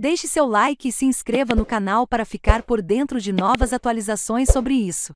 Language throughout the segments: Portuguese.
Deixe seu like e se inscreva no canal para ficar por dentro de novas atualizações sobre isso.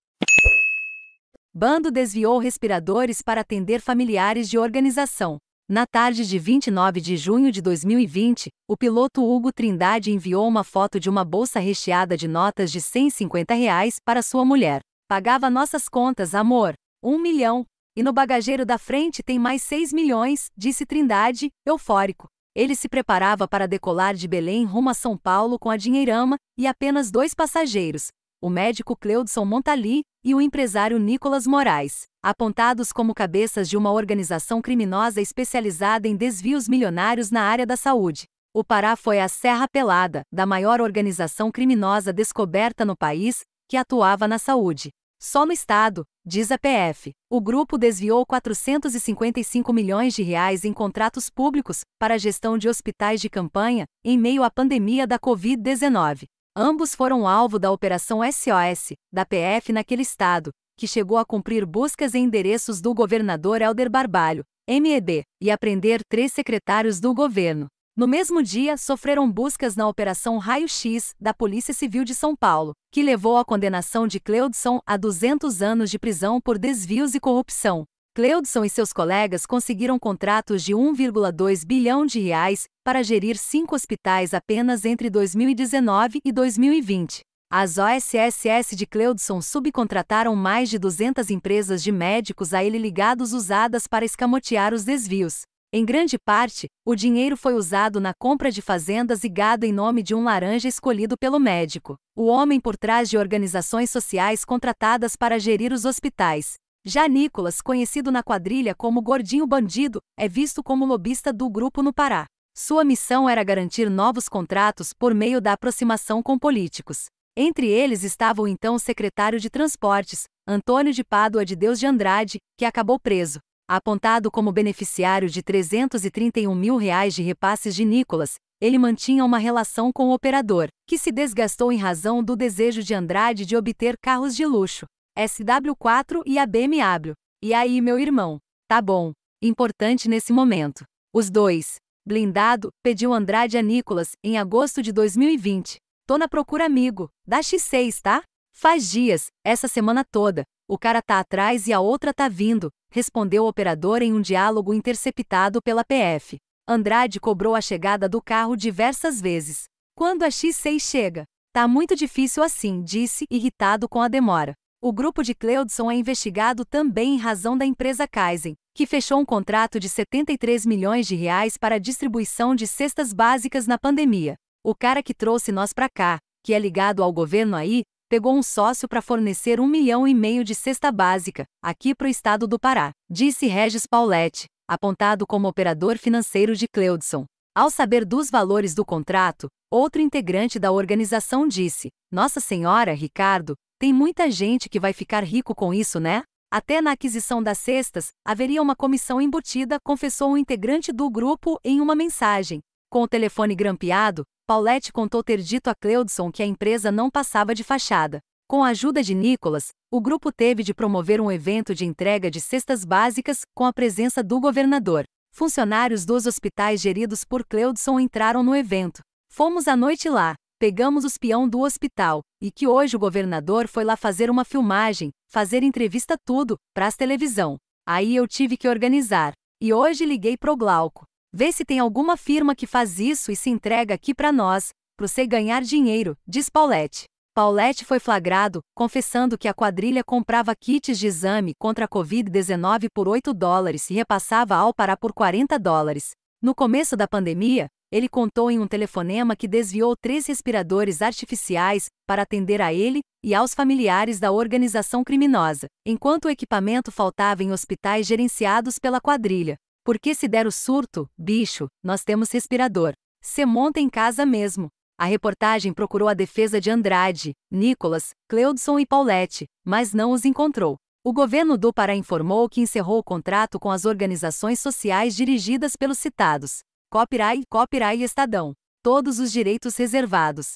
Bando desviou respiradores para atender familiares de organização. Na tarde de 29 de junho de 2020, o piloto Hugo Trindade enviou uma foto de uma bolsa recheada de notas de 150 reais para sua mulher. Pagava nossas contas, amor. Um milhão. E no bagageiro da frente tem mais 6 milhões, disse Trindade, eufórico. Ele se preparava para decolar de Belém rumo a São Paulo com a dinheirama e apenas dois passageiros, o médico Cleudson Montali e o empresário Nicolas Moraes, apontados como cabeças de uma organização criminosa especializada em desvios milionários na área da saúde. O Pará foi a Serra Pelada, da maior organização criminosa descoberta no país, que atuava na saúde. Só no estado, diz a PF, o grupo desviou 455 milhões de reais em contratos públicos para a gestão de hospitais de campanha em meio à pandemia da COVID-19. Ambos foram alvo da operação SOS da PF naquele estado, que chegou a cumprir buscas em endereços do governador Helder Barbalho, MEB, e a prender três secretários do governo. No mesmo dia, sofreram buscas na Operação Raio-X da Polícia Civil de São Paulo, que levou à condenação de Cleudson a 200 anos de prisão por desvios e corrupção. Cleudson e seus colegas conseguiram contratos de 1,2 bilhão de reais para gerir cinco hospitais apenas entre 2019 e 2020. As OSSS de Cleudson subcontrataram mais de 200 empresas de médicos a ele ligados usadas para escamotear os desvios. Em grande parte, o dinheiro foi usado na compra de fazendas e gado em nome de um laranja escolhido pelo médico, o homem por trás de organizações sociais contratadas para gerir os hospitais. Já Nicolas, conhecido na quadrilha como Gordinho Bandido, é visto como lobista do grupo no Pará. Sua missão era garantir novos contratos por meio da aproximação com políticos. Entre eles estava o então secretário de Transportes, Antônio de Pádua de Deus de Andrade, que acabou preso. Apontado como beneficiário de 331 mil reais de repasses de Nicolas, ele mantinha uma relação com o operador, que se desgastou em razão do desejo de Andrade de obter carros de luxo, SW4 e a BMW. E aí, meu irmão? Tá bom. Importante nesse momento. Os dois. Blindado, pediu Andrade a Nicolas, em agosto de 2020. Tô na procura amigo, da X6, tá? Faz dias, essa semana toda, o cara tá atrás e a outra tá vindo, respondeu o operador em um diálogo interceptado pela PF. Andrade cobrou a chegada do carro diversas vezes. Quando a X6 chega? Tá muito difícil assim, disse, irritado com a demora. O grupo de Cleudson é investigado também em razão da empresa Kaizen, que fechou um contrato de 73 milhões de reais para a distribuição de cestas básicas na pandemia. O cara que trouxe nós para cá, que é ligado ao governo aí, pegou um sócio para fornecer um milhão e meio de cesta básica, aqui para o estado do Pará, disse Regis Paulette, apontado como operador financeiro de Cleudson. Ao saber dos valores do contrato, outro integrante da organização disse: Nossa Senhora, Ricardo, tem muita gente que vai ficar rico com isso, né? Até na aquisição das cestas, haveria uma comissão embutida, confessou um integrante do grupo em uma mensagem. Com o telefone grampeado, Paulette contou ter dito a Cleudson que a empresa não passava de fachada. Com a ajuda de Nicolas, o grupo teve de promover um evento de entrega de cestas básicas com a presença do governador. Funcionários dos hospitais geridos por Cleudson entraram no evento. Fomos à noite lá, pegamos os peão do hospital, e que hoje o governador foi lá fazer uma filmagem, fazer entrevista tudo, pras televisão. Aí eu tive que organizar. E hoje liguei pro Glauco. Vê se tem alguma firma que faz isso e se entrega aqui para nós, para você ganhar dinheiro, diz Paulette. Paulette foi flagrado, confessando que a quadrilha comprava kits de exame contra a Covid-19 por 8 dólares e repassava ao Pará por 40 dólares. No começo da pandemia, ele contou em um telefonema que desviou três respiradores artificiais para atender a ele e aos familiares da organização criminosa, enquanto o equipamento faltava em hospitais gerenciados pela quadrilha. Porque se der o surto, bicho, nós temos respirador. Se monta em casa mesmo. A reportagem procurou a defesa de Andrade, Nicolas, Cleudson e Paulette, mas não os encontrou. O governo do Pará informou que encerrou o contrato com as organizações sociais dirigidas pelos citados. Copyright, Copyright Estadão. Todos os direitos reservados.